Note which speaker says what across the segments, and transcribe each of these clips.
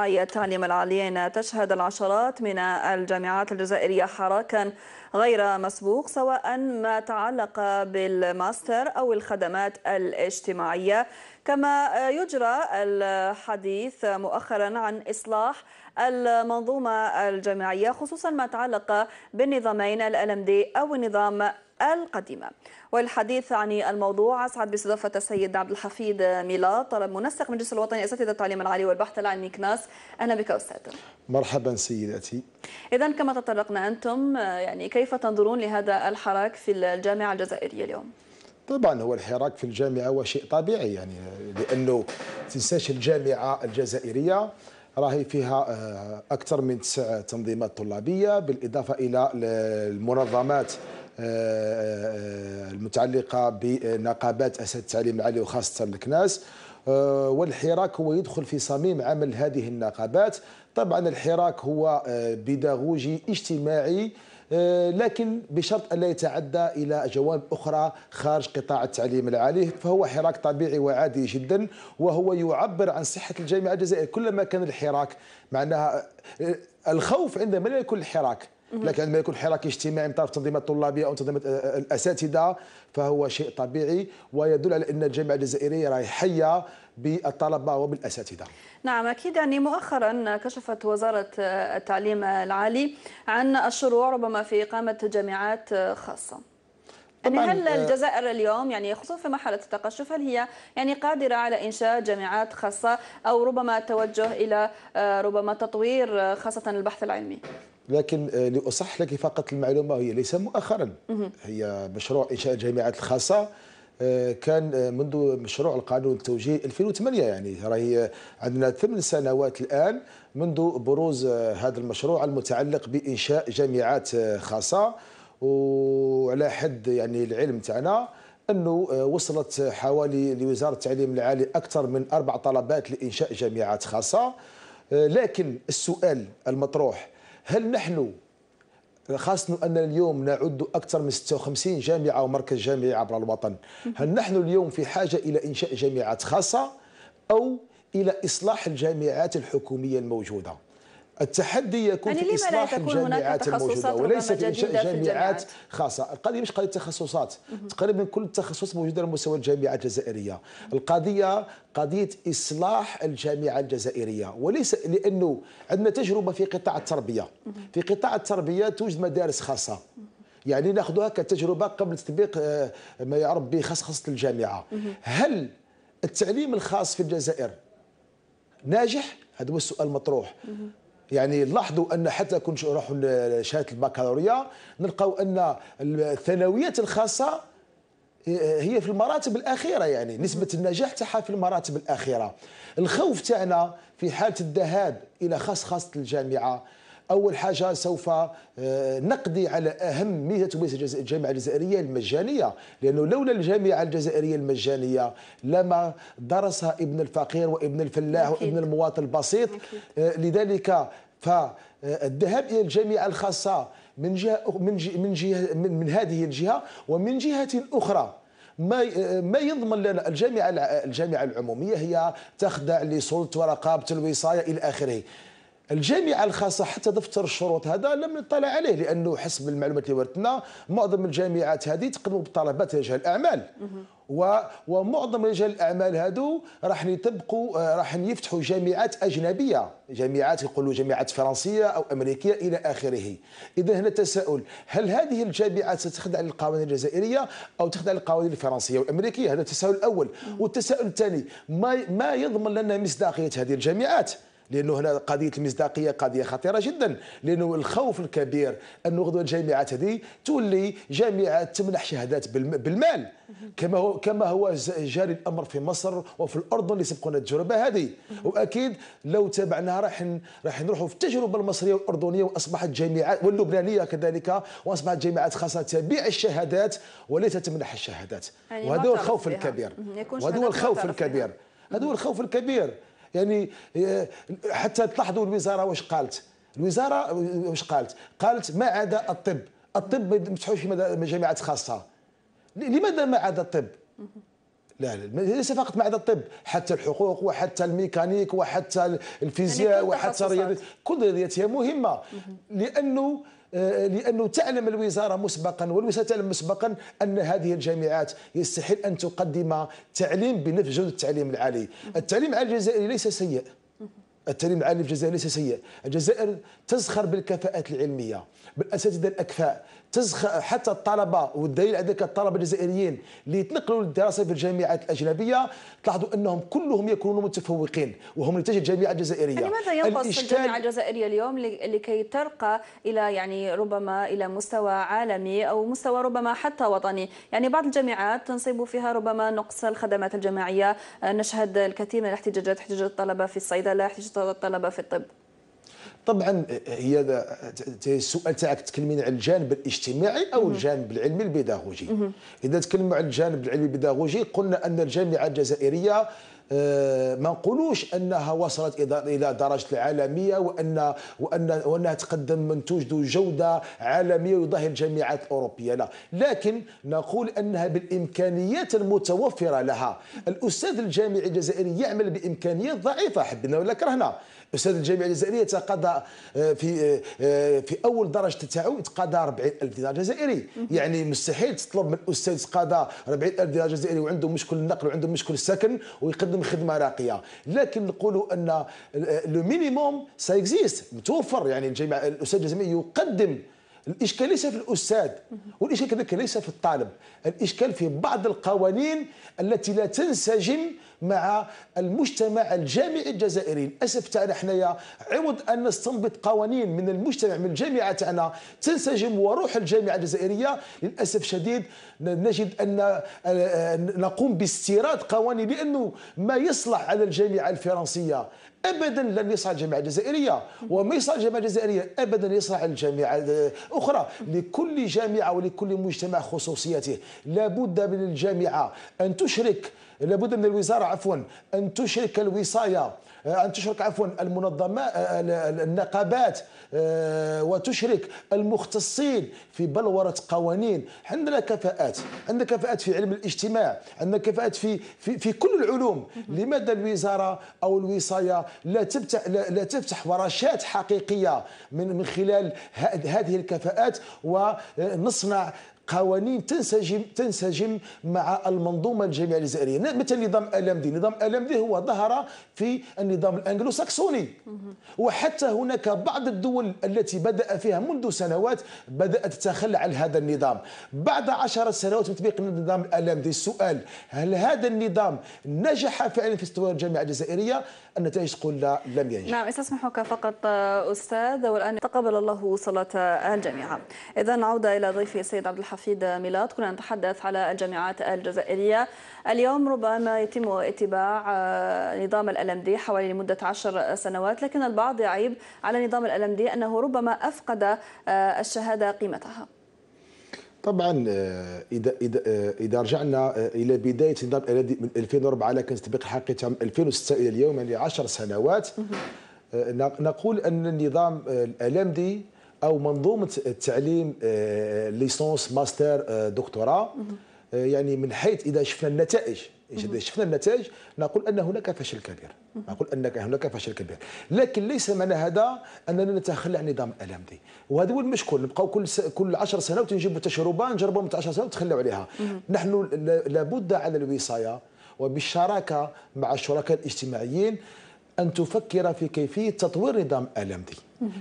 Speaker 1: رعاية التعليم العاليين تشهد العشرات من الجامعات الجزائرية حراكا غير مسبوق سواء ما تعلق بالماستر أو الخدمات الاجتماعية كما يجرى الحديث مؤخرا عن إصلاح المنظومة الجامعية خصوصا ما تعلق بالنظامين الألمدي أو النظام القديمة والحديث عن الموضوع أسعد باستضافة السيد عبد الحفيظ ميلاد طلب منسق مجلس الوطني أساتذة التعليم العالي والبحث العلمي كناس أهلا بك أستاذ
Speaker 2: مرحبا سيدتي
Speaker 1: إذا كما تطرقنا أنتم يعني كيف تنظرون لهذا الحراك في الجامعة الجزائرية اليوم؟
Speaker 2: طبعا هو الحراك في الجامعه هو شيء طبيعي يعني لانه تنساش الجامعه الجزائريه راهي فيها آه، اكثر من تسع تنظيمات طلابيه بالاضافه الى المنظمات المتعلقه بنقابات اساتذه التعليم العالي وخاصه الكناس آه، والحراك هو يدخل في صميم عمل هذه النقابات طبعا الحراك هو آه، بداغوجي اجتماعي آه، لكن بشرط ألا يتعدى إلى جوانب أخرى خارج قطاع التعليم العالي فهو حراك طبيعي وعادي جدا وهو يعبر عن صحة الجامعة الجزائرية كلما كان الحراك معناها الخوف عندما لا يكون الحراك لكن عندما يكون حراك اجتماعي من طرف التنظيمات الطلابيه او تنظيمات آه، آه، الاساتذه فهو شيء طبيعي ويدل على ان الجامعه الجزائريه راهي حيه بالطلبه وبالاساتذه.
Speaker 1: نعم اكيد يعني مؤخرا كشفت وزاره آه، التعليم العالي عن الشروع ربما في اقامه جامعات خاصه. يعني هل الجزائر اليوم يعني خصوصا في مرحله التقشف هل هي يعني قادره على انشاء جامعات خاصه او ربما التوجه الى ربما تطوير خاصه البحث العلمي؟
Speaker 2: لكن آه، لأصح لك فقط المعلومة هي ليس مؤخرا هي مشروع إنشاء الجامعات الخاصة آه، كان آه، منذ مشروع القانون التوجيهي 2008 يعني راهي عندنا ثمان سنوات الآن منذ بروز هذا المشروع المتعلق بإنشاء جامعات خاصة وعلى حد يعني العلم تاعنا انه وصلت حوالي لوزاره التعليم العالي اكثر من اربع طلبات لانشاء جامعات خاصه لكن السؤال المطروح هل نحن خاصة أن اليوم نعد أكثر من 56 جامعة ومركز جامعي عبر الوطن هل نحن اليوم في حاجة إلى إنشاء جامعات خاصة أو إلى إصلاح الجامعات الحكومية الموجودة التحدي يكون يعني في اصلاح الجامعات الموجوده وليس في انشاء جامعات خاصه، القضيه مش قضيه تخصصات، تقريبا كل التخصص موجود على مستوى الجامعه الجزائريه، القضيه قضيه اصلاح الجامعه الجزائريه وليس لانه عندنا تجربه في قطاع التربيه، في قطاع التربيه توجد مدارس خاصه يعني ناخذها كتجربه قبل تطبيق آه، ما يعرف بخصخصه الجامعه، هل التعليم الخاص في الجزائر ناجح؟ هذا هو السؤال المطروح يعني لاحظوا ان حتى كون نروحوا لشهاده البكالوريا نلقاو ان الثانويات الخاصه آه، هي في المراتب الاخيره يعني نسبه النجاح تاعها في المراتب الاخيره الخوف تاعنا في حاله الذهاب الى خاص خاصه الجامعه اول حاجه سوف آه، نقضي على اهم ميزه تميز الجامعه الجزائريه المجانيه لانه لولا الجامعه الجزائريه المجانيه لما درسها ابن الفقير وابن الفلاح وابن المواطن البسيط آه، لذلك فالذهاب الى الجامعه الخاصه من جهه من جهة من جهه من, من هذه الجهه ومن جهه اخرى ما ما يضمن لنا الجامعه الجامعه العموميه هي تخضع لسلطه ورقابه الوصايه الى اخره الجامعة الخاصة حتى دفتر الشروط هذا لم نطلع عليه لأنه حسب المعلومات اللي ورثنا معظم الجامعات هذه تقدم بطلبات رجال الأعمال و... ومعظم رجال الأعمال هذو راح يطبقوا آه، راح يفتحوا جامعات أجنبية جامعات يقولوا جامعات فرنسية أو أمريكية إلى آخره إذا هنا التساؤل هل هذه الجامعات ستخضع للقوانين الجزائرية أو تخضع للقوانين الفرنسية والأمريكية هذا التساؤل الأول والتساؤل الثاني ما, ما يضمن لنا مصداقية هذه الجامعات لانه هنا قضيه المصداقيه قضيه خطيره جدا لانه الخوف الكبير انه غدوه الجامعات هذه تولي جامعه تمنح شهادات بالمال كما هو كما هو جاري الامر في مصر وفي الاردن اللي سبقونا التجربه هذه واكيد لو تابعناها راح راح نروحوا في التجربه المصريه والاردنيه واصبحت جامعات واللبنانيه كذلك واصبحت جامعات خاصه تبيع الشهادات وليس تمنح الشهادات يعني وهذا هو الخوف الكبير وهذا هو الخوف الكبير هذا هو الخوف الكبير يعني آه، حتى تلاحظوا الوزاره واش قالت الوزاره واش قالت قالت ما عدا الطب الطب ما مسحوش في جامعات خاصه لماذا ما عدا الطب لا لا ليس فقط ما عدا الطب حتى الحقوق وحتى الميكانيك وحتى الفيزياء يعني وحتى الرياضيات كل هذه هي مهمه لانه آه، لانه تعلم الوزاره مسبقا والوزاره تعلم مسبقا ان هذه الجامعات يستحيل ان تقدم تعليم بنفس جوده التعليم العالي التعليم العالي الجزائري ليس سيء التعليم العالي في الجزائر ليس سيء الجزائر تزخر بالكفاءات العلمية بالأساتذة الأكفاء تزخر حتى الطلبة والدليل عندك الطلبة الجزائريين اللي يتنقلوا للدراسة في الجامعات الأجنبية تلاحظوا أنهم كلهم يكونون متفوقين وهم نتاج الجامعة الجزائرية ماذا ينقص الجامعة
Speaker 1: الجزائرية اليوم لكي ترقى إلى يعني ربما إلى مستوى عالمي أو مستوى ربما حتى وطني يعني بعض الجامعات تنصب فيها ربما نقص الخدمات الجماعية نشهد الكثير من الاحتجاجات احتجاج الطلبة في الصيدلة احتجاج مستوى الطلبه في الطب
Speaker 2: طبعا آه، آه، هي السؤال آه، تاعك تكلمين على الجانب الاجتماعي او الجانب العلمي البيداغوجي اذا تكلمنا على الجانب العلمي البيداغوجي قلنا ان الجامعه الجزائريه آه، ما نقولوش انها وصلت الى درجه العالميه وان وان وانها تقدم منتوج ذو جوده عالميه يضاهي الجامعات الاوروبيه لا لكن نقول انها بالامكانيات المتوفره لها الاستاذ الجامعي الجزائري يعمل بامكانيات ضعيفه حبنا ولا كرهنا استاذ الجامعه الجزائريه تقاضى آه، في آه، آه، في اول درجه تاعو يتقاضى 40000 دينار جزائري يعني مستحيل تطلب من استاذ يتقاضى 40000 دينار جزائري وعنده مشكل النقل وعنده مشكل السكن ويقدم خدمه راقيه لكن نقولوا ان لو مينيموم سا اكزيست متوفر يعني الجامعه الاستاذ الجامعي يقدم الاشكال ليس في الاستاذ والاشكال كذلك ليس في الطالب الاشكال في بعض القوانين التي لا تنسجم مع المجتمع الجامعي الجزائري للاسف تاعنا حنايا عوض ان نستنبط قوانين من المجتمع من الجامعه تاعنا تنسجم وروح الجامعه الجزائريه للاسف شديد نجد ان آه، آه، نقوم باستيراد قوانين لانه ما يصلح على الجامعه الفرنسيه ابدا لن يصل الجامعه الجزائريه وما يصل الجامعه الجزائريه ابدا يصل الجامعه اخرى لكل جامعه ولكل مجتمع خصوصيته لابد من الجامعه ان تشرك لابد من الوزاره عفوا ان تشرك الوصايه آه، أن تشرك عفوا المنظمات آه، النقابات آه، وتشرك المختصين في بلورة قوانين عندنا كفاءات عندنا كفاءات في علم الاجتماع عندنا كفاءات في في, في كل العلوم لماذا الوزارة أو الوصاية لا تفتح لا تفتح ورشات حقيقية من من خلال هذه الكفاءات ونصنع قوانين تنسجم تنسجم مع المنظومه الجامعيه الجزائريه مثل نظام الامدي نظام الامدي هو ظهر في النظام الانجلو ساكسوني وحتى هناك بعض الدول التي بدا فيها منذ سنوات بدات تتخلى عن هذا النظام بعد عشر سنوات من تطبيق النظام الامدي السؤال هل هذا النظام نجح فعلا في استواء الجامعه الجزائريه النتائج تقول لا لم ينجح
Speaker 1: نعم استسمحك فقط استاذ والان تقبل الله صلاه الجميع اذا نعود الى ضيفي السيد عبد الحق حفيد ميلاد كنا نتحدث على الجامعات الجزائرية اليوم ربما يتم اتباع آه، نظام الألمدي حوالي لمدة عشر سنوات لكن البعض يعيب على نظام الألمدي أنه ربما أفقد آه، الشهادة قيمتها
Speaker 2: طبعا آه، اذا اذا اذا رجعنا الى بدايه النظام من 2004 على تطبيق الحقيقه تم 2006 الى اليوم يعني 10 سنوات نقول ان النظام الالمدي او منظومه التعليم آه، ليسونس ماستر آه، دكتوراه آه، يعني من حيث اذا شفنا النتائج اذا شفنا النتائج نقول ان هناك فشل كبير نقول ان هناك فشل كبير لكن ليس معنى هذا اننا نتخلى عن نظام دي وهذا هو المشكل نبقاو كل س... كل 10 سنوات نجيبوا تجربه من 10 سنوات نتخلوا عليها نحن لابد على الوصايه وبالشراكه مع الشركاء الاجتماعيين ان تفكر في كيفيه تطوير نظام دي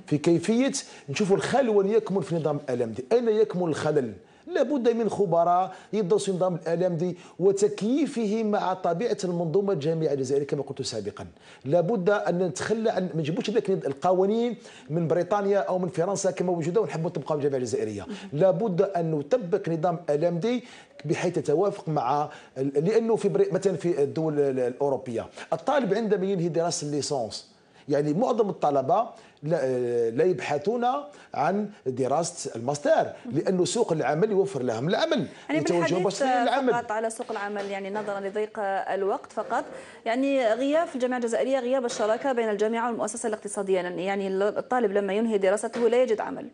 Speaker 2: في كيفيه نشوفوا الخلل يكمن في نظام الالم دي اين يكمن الخلل لابد من خبراء يدرسوا نظام الالم دي وتكييفه مع طبيعه المنظومه الجامعه الجزائريه كما قلت سابقا لابد ان نتخلى عن ما نجيبوش القوانين من بريطانيا او من فرنسا كما وجدوا ونحبوا نطبقوا الجامعه الجزائريه لابد ان نطبق نظام الالم دي بحيث تتوافق مع لانه في بري... مثلا في الدول الاوروبيه الطالب عندما ينهي دراسه الليسانس يعني معظم الطلبة لا يبحثون عن دراسة الماستر لأن سوق العمل يوفر لهم العمل يعني يتوجهوا مباشرة العمل. فقط
Speaker 1: على سوق العمل يعني نظرا لضيق الوقت فقط يعني غياب في الجامعة الجزائرية غياب الشراكة بين الجامعة والمؤسسة الاقتصادية يعني الطالب لما ينهي دراسته لا يجد عمل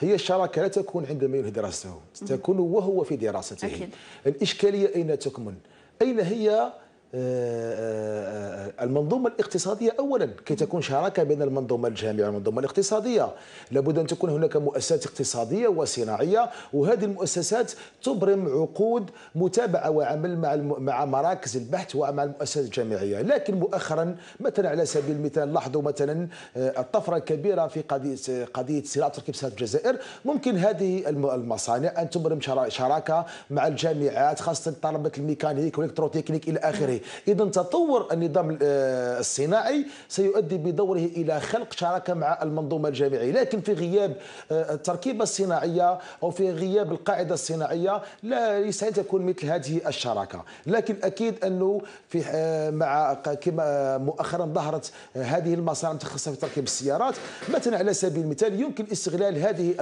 Speaker 2: هي الشراكه لا تكون عندما ينهي دراسته تكون وهو في دراسته أكيد. الاشكاليه اين تكمن اين هي آه، آه، آه، المنظومة الاقتصادية أولا كي تكون شراكة بين المنظومة الجامعة والمنظومة الاقتصادية لابد أن تكون هناك مؤسسات اقتصادية وصناعية وهذه المؤسسات تبرم عقود متابعة وعمل مع مع مراكز البحث ومع المؤسسات الجامعية لكن مؤخرا مثلا على سبيل المثال لاحظوا مثلا الطفرة الكبيرة في قضية قضية صناعة تركيب صناعة الجزائر ممكن هذه المصانع أن تبرم شراكة مع الجامعات خاصة طلبة الميكانيك والإلكتروتكنيك إلى آخره صحيح اذا تطور النظام آه، الصناعي سيؤدي بدوره الى خلق شراكه مع المنظومه الجامعيه لكن في غياب آه، التركيبه الصناعيه او في غياب القاعده الصناعيه لا يستحيل تكون مثل هذه الشراكه لكن اكيد انه في آه، مع كما مؤخرا ظهرت هذه المصانع المتخصصه في تركيب السيارات مثلا على سبيل المثال يمكن استغلال هذه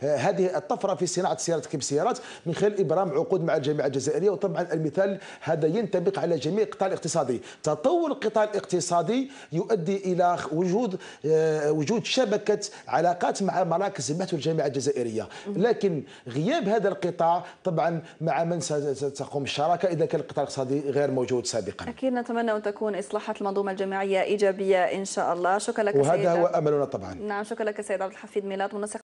Speaker 2: هذه الطفره في صناعه السيارات تركيب السيارات من خلال ابرام عقود مع الجامعه الجزائريه وطبعا المثال هذا ينطبق على جميع القطاع الاقتصادي تطور القطاع الاقتصادي يؤدي إلى وجود آه، وجود شبكة علاقات مع مراكز البحث والجامعة الجزائرية لكن غياب هذا القطاع طبعا مع من ستقوم الشراكة إذا كان القطاع الاقتصادي غير موجود سابقا
Speaker 1: أكيد نتمنى أن تكون إصلاحات المنظومة الجامعية إيجابية إن شاء الله شكرا لك وهذا هو
Speaker 2: أملنا طبعا
Speaker 1: نعم شكرا لك سيد عبد الحفيد ميلاد